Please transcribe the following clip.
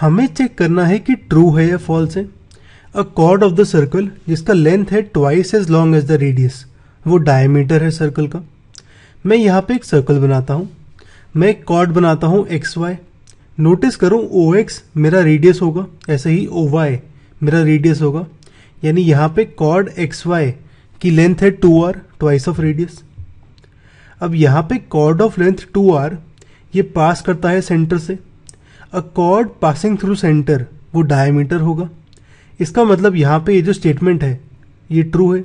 हमें चेक करना है कि ट्रू है या फॉल्स है a chord of the circle जिसका लेंथ है twice as long as the radius वो डायमीटर है सर्कल का मैं यहाँ पे एक सर्कल बनाता हूँ मैं एक कॉर्ड बनाता हूँ एक्स वाई नोटिस करूँ ओ एक्स मेरा रेडियस होगा ऐसे ही ओ वाई मेरा रेडियस होगा यानी यहाँ पे कॉर्ड एक्स वाई की लेंथ है two R twice of radius अब यहाँ पे chord of length two R ये पास करता है सेंटर से a chord passing through center वो डायमीटर होगा इसका मतलब यहाँ पे ये जो स्टेटमेंट है ये ट्रू है